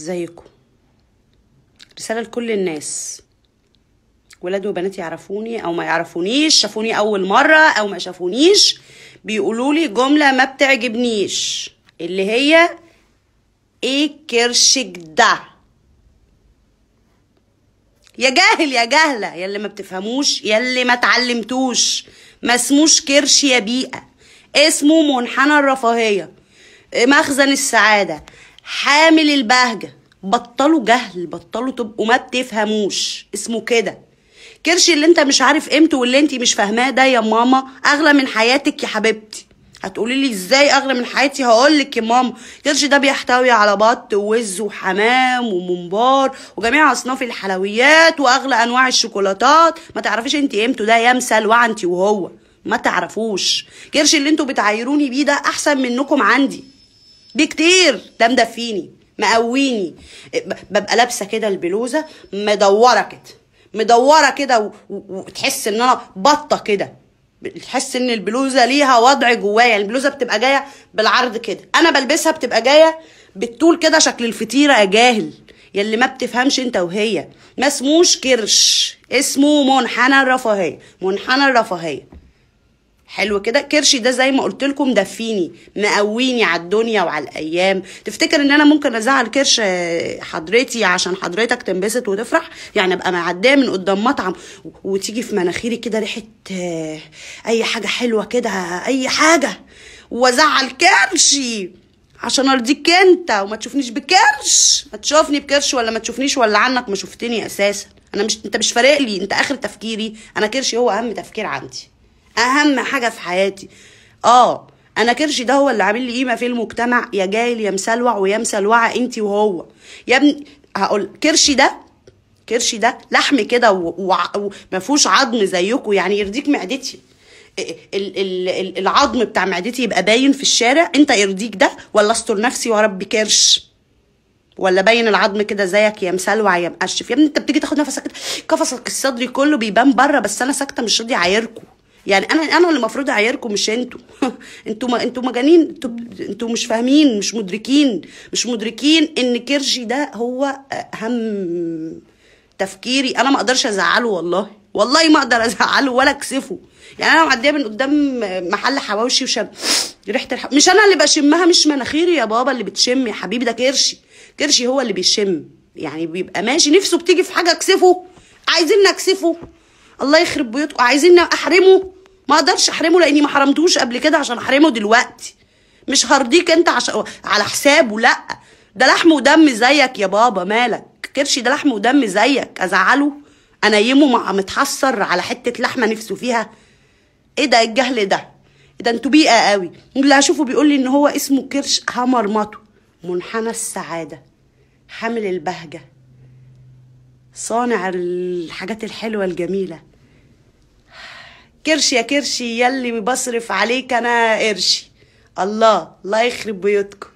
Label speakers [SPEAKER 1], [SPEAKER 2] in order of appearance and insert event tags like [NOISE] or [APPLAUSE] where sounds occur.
[SPEAKER 1] ازيكم رسالة لكل الناس ولاد وبنات يعرفوني او ما يعرفونيش شافوني اول مرة او ما شافونيش بيقولوا لي جملة ما بتعجبنيش اللي هي ايه كرشك ده يا جاهل يا جاهلة يا اللي ما بتفهموش يا اللي ما تعلمتوش ما اسموش كرش يا بيئة اسمه منحنى الرفاهية مخزن السعادة حامل البهجة بطلوا جهل بطلوا تبقوا ما بتفهموش اسمه كده كرش اللي انت مش عارف قيمته واللي انت مش فاهماه ده يا ماما اغلى من حياتك يا حبيبتي هتقولي لي ازاي اغلى من حياتي هقول لك يا ماما كرش ده بيحتوي على بط ووز وحمام وممبار وجميع اصناف الحلويات واغلى انواع الشوكولاتات ما تعرفيش انت قيمته ده يا يمثل وعنتي وهو ما تعرفوش كرش اللي انتوا بتعايروني بيه ده احسن منكم عندي بكتير ده مدفيني مقويني ببقى لابسه كده البلوزه مدوره كده مدوره كده وتحس ان انا بطه كده تحس ان البلوزه ليها وضع جوايا يعني البلوزه بتبقى جايه بالعرض كده انا بلبسها بتبقى جايه بالطول كده شكل الفطيره يا جاهل يلي ما بتفهمش انت وهي ما اسموش كرش اسمه منحنى الرفاهيه منحنى الرفاهيه حلو كده كرشي ده زي ما قلت لكم دفيني مقويني على الدنيا وعلى الايام تفتكر ان انا ممكن ازعل كرش حضرتي عشان حضرتك تنبسط وتفرح يعني ابقى معديه من قدام مطعم وتيجي في مناخيري كده ريحه آه، اي حاجه حلوه كده اي حاجه وازعل كرشي عشان ارضيك انت وما تشوفنيش بكرش ما تشوفني بكرش ولا ما تشوفنيش ولا عنك ما شفتني اساسا انا مش انت مش فارق لي انت اخر تفكيري انا كرشي هو اهم تفكير عندي اهم حاجه في حياتي اه انا كرشي ده هو اللي عامل لي قيمه في المجتمع يا جايل يا مسلوع ويا مسلوعه انت وهو يا ابني هقول كرشي ده كرشي ده لحم كده وما فيهوش عظم زيكم يعني يرضيك معدتي العظم بتاع معدتي يبقى باين في الشارع انت يرضيك ده ولا استر نفسي واربي كرش ولا باين العظم كده زيك يا مسلوع يا مقشف يا ابني انت بتيجي تاخد نفسك كده قفصك الصدري كله بيبان بره بس انا ساكته مش راضي عايركم يعني انا انا اللي المفروض اعيركم مش انتوا [LAUGHS] انتوا ما انتوا مجانين انتوا انتوا مش فاهمين مش مدركين مش مدركين ان كرشي ده هو اهم تفكيري انا ما اقدرش ازعله والله والله ما اقدر ازعله ولا اكسفه يعني انا معديه من قدام محل حواوشي وشم ريحه الح... مش انا اللي بشمها مش مناخيري يا بابا اللي بتشم يا حبيبي ده كرشي كرشي هو اللي بيشم يعني بيبقى ماشي نفسه بتيجي في حاجه اكسفه عايزين نكسفه الله يخرب بيوتكم عايزين احرمه ما اقدرش احرمه لاني ما حرمتوش قبل كده عشان احرمه دلوقتي مش هرضيك انت عشان على حسابه لا ده لحم ودم زيك يا بابا مالك كرشي ده لحم ودم زيك ازعله انيمه مع متحسر على حته لحمه نفسه فيها ايه ده إيه الجهل ده إيه ده انتوا بيئه قوي اللي هشوفه بيقول لي ان هو اسمه كرش همرمطه منحنى السعاده حامل البهجه صانع الحاجات الحلوه الجميله كرش يا كرشي يلي بصرف عليك انا قرشي الله الله يخرب بيوتكم